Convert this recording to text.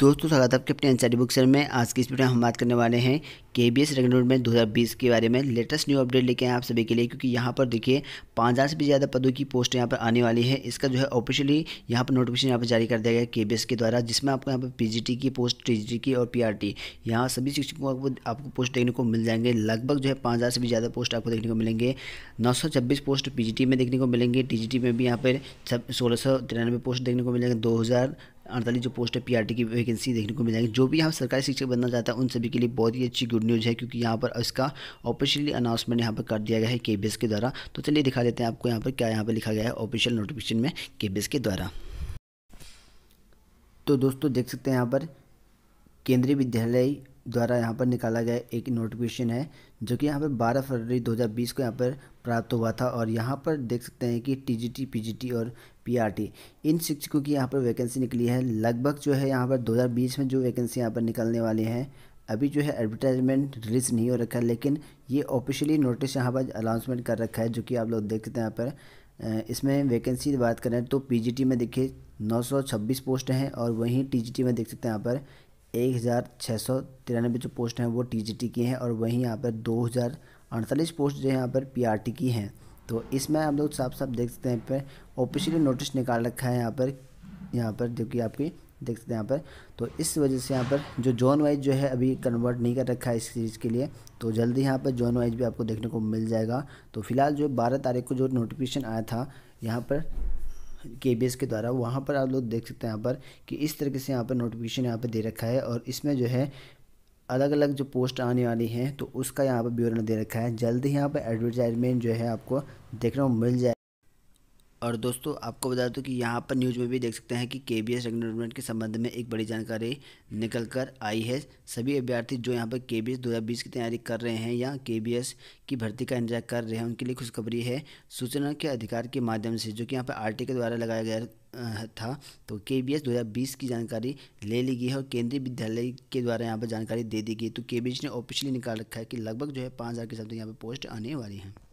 दोस्तों स्वागत है आपके अपने एन सी सर में आज की इस वीडियो में हम बात करने वाले हैं के बी एस में 2020 के बारे में लेटेस्ट न्यू अपडेट लेके आए आप सभी के लिए क्योंकि यहाँ पर देखिए पाँच हज़ार से भी ज़्यादा पदों की पोस्ट यहाँ पर आने वाली है इसका जो है ऑफिशियली यहाँ पर नोटिफिकेशन यहाँ पर जारी कर दिया गया के बी एस के द्वारा जिसमें आपको यहाँ पर पी की पोस्ट टी की और पी आर टी यहाँ सभी शिक्षकों को आपको पोस्ट देखने को मिल जाएंगे लगभग जो है पाँच से भी ज़्यादा पोस्ट आपको देखने को मिलेंगे नौ पोस्ट पी में देखने को मिलेंगे टी में भी यहाँ पर सोलह पोस्ट देखने को मिलेंगे दो अड़तालीस जो पोस्ट है पीआरटी की वैकेंसी देखने को मिल जाएगी जो भी यहाँ सरकारी शिक्षक बनना चाहता है उन सभी के लिए बहुत ही अच्छी गुड न्यूज़ है क्योंकि यहाँ पर इसका ऑफिशियली अनाउंसमेंट यहाँ पर कर दिया गया है के के द्वारा तो चलिए दिखा देते हैं आपको यहाँ पर क्या यहाँ पर लिखा गया है ऑफिशियल नोटिफिकेशन में के के द्वारा तो दोस्तों देख सकते हैं यहाँ पर केंद्रीय विद्यालय द्वारा यहाँ पर निकाला गया एक नोटिफिकेशन है जो कि यहाँ पर 12 फरवरी 2020 को यहाँ पर प्राप्त हुआ था और यहाँ पर देख सकते हैं कि टीजीटी पीजीटी और पीआरटी इन शिक्षकों की यहाँ पर वैकेंसी निकली है लगभग जो है यहाँ पर 2020 में जो वैकेंसी यहाँ पर निकलने वाली है अभी जो है एडवर्टाइजमेंट रिलीज नहीं हो रखा है लेकिन ये ऑफिशियली नोटिस यहाँ पर अनाउंसमेंट कर रखा है जो कि आप लोग देख सकते हैं यहाँ पर इसमें वैकेंसी बात करें तो पी में देखिए नौ पोस्ट हैं और वहीं टी में देख सकते हैं यहाँ पर एक हज़ार छः सौ तिरानबे जो पोस्ट हैं वो टी की हैं और वहीं यहाँ पर दो हज़ार अड़तालीस पोस्ट जो है यहाँ पर टी की हैं तो इसमें आप लोग साफ साफ देख सकते हैं यहाँ पर ऑफिशियली नोटिस निकाल रखा है यहाँ पर यहाँ पर जो कि आपकी देख सकते हैं यहाँ पर तो इस वजह से यहाँ पर जो जोन वाइज जो है अभी कन्वर्ट नहीं कर रखा है इस चीज़ के लिए तो जल्दी यहाँ पर जोन वाइज भी आपको देखने को मिल जाएगा तो फिलहाल जो बारह तारीख को जो नोटिफिकेशन आया था यहाँ पर के बी एस के द्वारा वहाँ पर आप लोग देख सकते हैं यहाँ पर कि इस तरीके से यहाँ पर नोटिफिकेशन यहाँ पर दे रखा है और इसमें जो है अलग अलग जो पोस्ट आने वाली हैं तो उसका यहाँ पर विवरण दे रखा है जल्द ही यहाँ पर एडवर्टाइजमेंट जो है आपको देखने को मिल जाए और दोस्तों आपको बता दूं कि यहाँ पर न्यूज़ में भी देख सकते हैं कि के बी एस के संबंध में एक बड़ी जानकारी निकल कर आई है सभी अभ्यर्थी जो यहाँ पर के बी एस दो हज़ार बीस की तैयारी कर रहे हैं या के बी एस की भर्ती का इंतजार कर रहे हैं उनके लिए खुशखबरी है सूचना के अधिकार के माध्यम से जो कि यहाँ पर आर के द्वारा लगाया गया था तो के बी एस दो हज़ार बीस की जानकारी ले ली गई है और केंद्रीय विद्यालय के द्वारा यहाँ पर जानकारी दे दी गई तो के बी एस ने ऑफिशियली निकाल रखा है कि लगभग जो है पाँच हज़ार के शब्द यहाँ पर पोस्ट आने वाली हैं